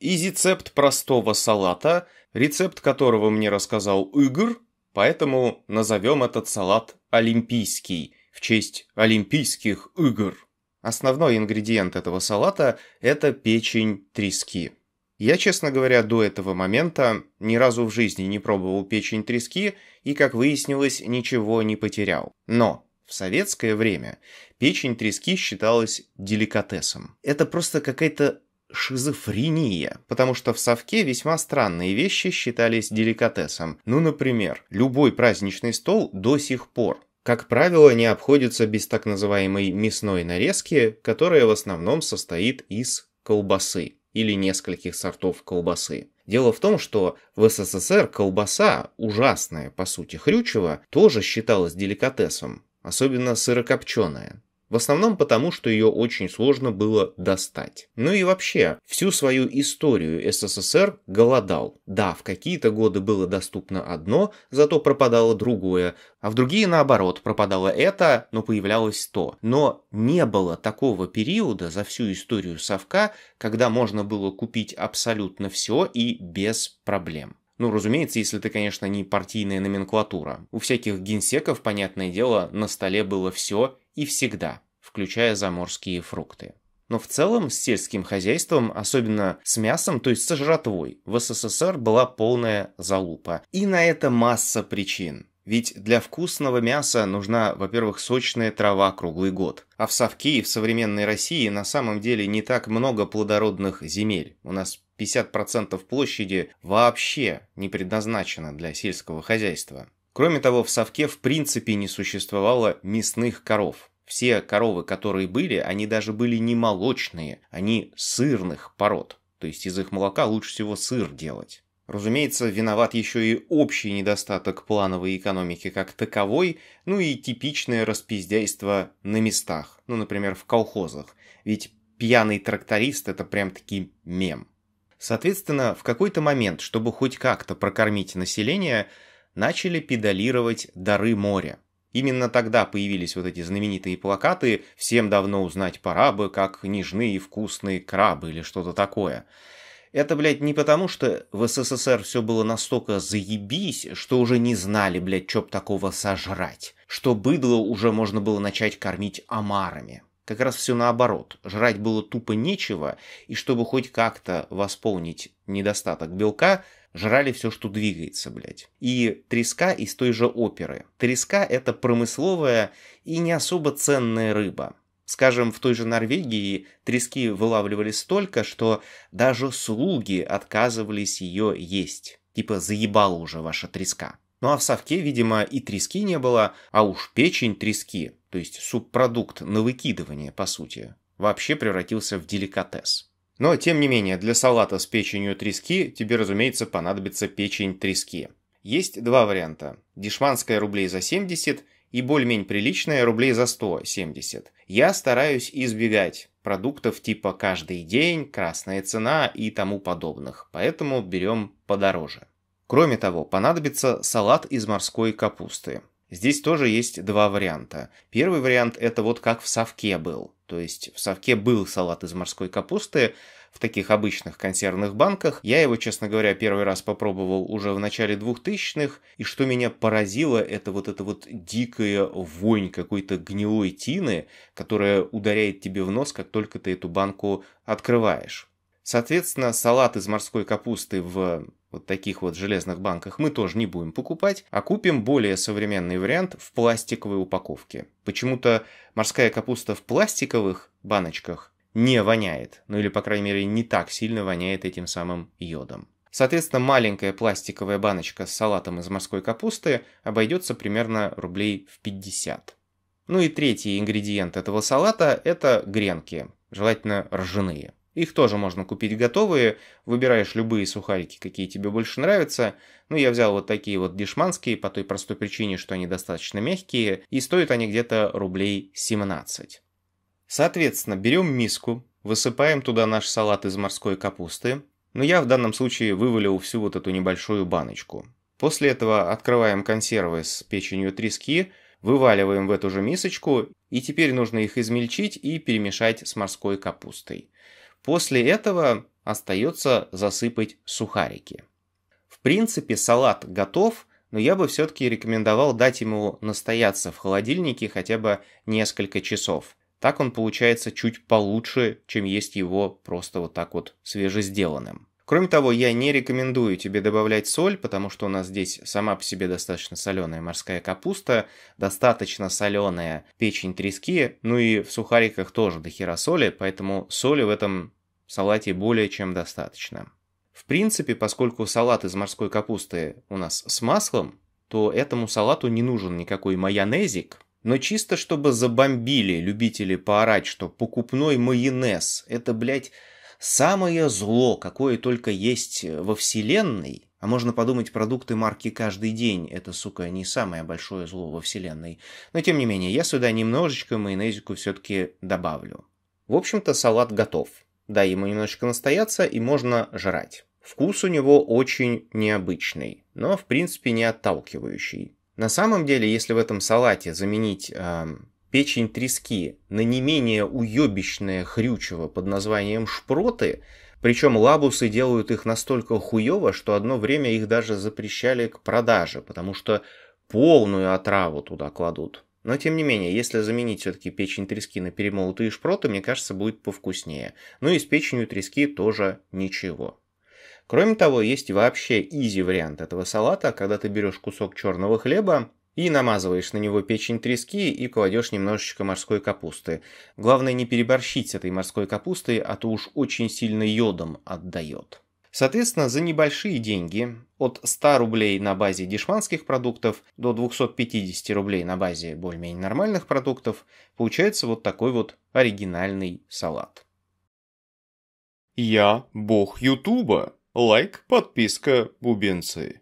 Изицепт простого салата, рецепт которого мне рассказал Игорь, поэтому назовем этот салат «Олимпийский» в честь Олимпийских игр. Основной ингредиент этого салата – это печень трески. Я, честно говоря, до этого момента ни разу в жизни не пробовал печень трески и, как выяснилось, ничего не потерял. Но в советское время печень трески считалась деликатесом. Это просто какая-то шизофрения, потому что в совке весьма странные вещи считались деликатесом. Ну, например, любой праздничный стол до сих пор как правило, не обходится без так называемой мясной нарезки, которая в основном состоит из колбасы или нескольких сортов колбасы. Дело в том, что в СССР колбаса, ужасная по сути хрючева, тоже считалась деликатесом, особенно сырокопченая. В основном потому, что ее очень сложно было достать. Ну и вообще, всю свою историю СССР голодал. Да, в какие-то годы было доступно одно, зато пропадало другое, а в другие наоборот, пропадало это, но появлялось то. Но не было такого периода за всю историю совка, когда можно было купить абсолютно все и без проблем. Ну, разумеется, если ты, конечно, не партийная номенклатура. У всяких генсеков, понятное дело, на столе было все и всегда включая заморские фрукты. Но в целом с сельским хозяйством, особенно с мясом, то есть со жратвой, в СССР была полная залупа. И на это масса причин. Ведь для вкусного мяса нужна, во-первых, сочная трава круглый год. А в совке и в современной России на самом деле не так много плодородных земель. У нас 50% площади вообще не предназначено для сельского хозяйства. Кроме того, в совке в принципе не существовало мясных коров. Все коровы, которые были, они даже были не молочные, они сырных пород. То есть из их молока лучше всего сыр делать. Разумеется, виноват еще и общий недостаток плановой экономики как таковой, ну и типичное распиздяйство на местах, ну, например, в колхозах. Ведь пьяный тракторист – это прям-таки мем. Соответственно, в какой-то момент, чтобы хоть как-то прокормить население, начали педалировать дары моря – Именно тогда появились вот эти знаменитые плакаты «Всем давно узнать пора бы, как нежные и вкусные крабы» или что-то такое. Это, блядь, не потому, что в СССР все было настолько заебись, что уже не знали, блядь, чё б такого сожрать. Что быдло уже можно было начать кормить омарами. Как раз все наоборот. Жрать было тупо нечего, и чтобы хоть как-то восполнить недостаток белка – жрали все, что двигается, блядь. И треска из той же оперы. Треска это промысловая и не особо ценная рыба. Скажем, в той же Норвегии трески вылавливали столько, что даже слуги отказывались ее есть. Типа заебала уже ваша треска. Ну а в совке, видимо, и трески не было, а уж печень трески, то есть субпродукт на выкидывание, по сути, вообще превратился в деликатес. Но, тем не менее, для салата с печенью трески тебе, разумеется, понадобится печень трески. Есть два варианта. Дешманская рублей за 70 и более-менее приличная рублей за 170. Я стараюсь избегать продуктов типа «каждый день», «красная цена» и тому подобных, поэтому берем подороже. Кроме того, понадобится салат из морской капусты. Здесь тоже есть два варианта. Первый вариант это вот как в совке был. То есть в совке был салат из морской капусты, в таких обычных консервных банках. Я его, честно говоря, первый раз попробовал уже в начале 2000-х, и что меня поразило, это вот эта вот дикая вонь какой-то гнилой тины, которая ударяет тебе в нос, как только ты эту банку открываешь. Соответственно, салат из морской капусты в вот таких вот железных банках мы тоже не будем покупать, а купим более современный вариант в пластиковой упаковке. Почему-то морская капуста в пластиковых баночках не воняет, ну или, по крайней мере, не так сильно воняет этим самым йодом. Соответственно, маленькая пластиковая баночка с салатом из морской капусты обойдется примерно рублей в 50. Ну и третий ингредиент этого салата – это гренки, желательно ржаные. Их тоже можно купить готовые, выбираешь любые сухарики, какие тебе больше нравятся. Ну, я взял вот такие вот дешманские, по той простой причине, что они достаточно мягкие, и стоят они где-то рублей 17. Соответственно, берем миску, высыпаем туда наш салат из морской капусты, но ну, я в данном случае вывалил всю вот эту небольшую баночку. После этого открываем консервы с печенью трески, вываливаем в эту же мисочку, и теперь нужно их измельчить и перемешать с морской капустой. После этого остается засыпать сухарики. В принципе, салат готов, но я бы все-таки рекомендовал дать ему настояться в холодильнике хотя бы несколько часов. Так он получается чуть получше, чем есть его просто вот так вот свежесделанным. Кроме того, я не рекомендую тебе добавлять соль, потому что у нас здесь сама по себе достаточно соленая морская капуста, достаточно соленая печень трески, ну и в сухариках тоже дохера соли, поэтому соли в этом салате более чем достаточно. В принципе, поскольку салат из морской капусты у нас с маслом, то этому салату не нужен никакой майонезик, но чисто чтобы забомбили любители поорать, что покупной майонез – это, блядь, Самое зло, какое только есть э, во Вселенной, а можно подумать, продукты марки каждый день – это, сука, не самое большое зло во Вселенной. Но тем не менее, я сюда немножечко майонезику все-таки добавлю. В общем-то, салат готов. Дай ему немножечко настояться, и можно жрать. Вкус у него очень необычный, но в принципе не отталкивающий. На самом деле, если в этом салате заменить э, печень трески на не менее уебищное хрючево под названием шпроты, причем лабусы делают их настолько хуево, что одно время их даже запрещали к продаже, потому что полную отраву туда кладут. Но тем не менее, если заменить все-таки печень трески на перемолотые шпроты, мне кажется, будет повкуснее. Ну и с печенью трески тоже ничего. Кроме того, есть вообще изи вариант этого салата, когда ты берешь кусок черного хлеба, и намазываешь на него печень трески и кладешь немножечко морской капусты. Главное не переборщить с этой морской капустой, а то уж очень сильно йодом отдает. Соответственно, за небольшие деньги, от 100 рублей на базе дешманских продуктов до 250 рублей на базе более-менее нормальных продуктов, получается вот такой вот оригинальный салат. Я бог Ютуба. Лайк, подписка, бубенцы.